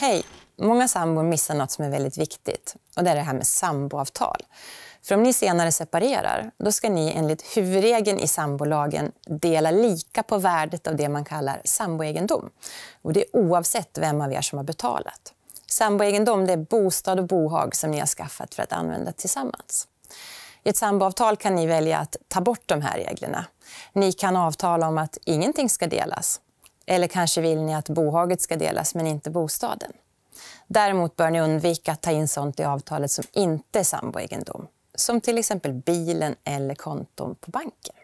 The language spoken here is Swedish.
Hej! Många sambor missar något som är väldigt viktigt och det är det här med samboavtal. För om ni senare separerar, då ska ni enligt huvudregeln i sambolagen dela lika på värdet av det man kallar samboegendom. Och det är oavsett vem av er som har betalat. Samboegendom det är bostad och bohag som ni har skaffat för att använda tillsammans. I ett samboavtal kan ni välja att ta bort de här reglerna. Ni kan avtala om att ingenting ska delas eller kanske vill ni att bohaget ska delas, men inte bostaden. Däremot bör ni undvika att ta in sånt i avtalet som inte är samboegendom som till exempel bilen eller konton på banken.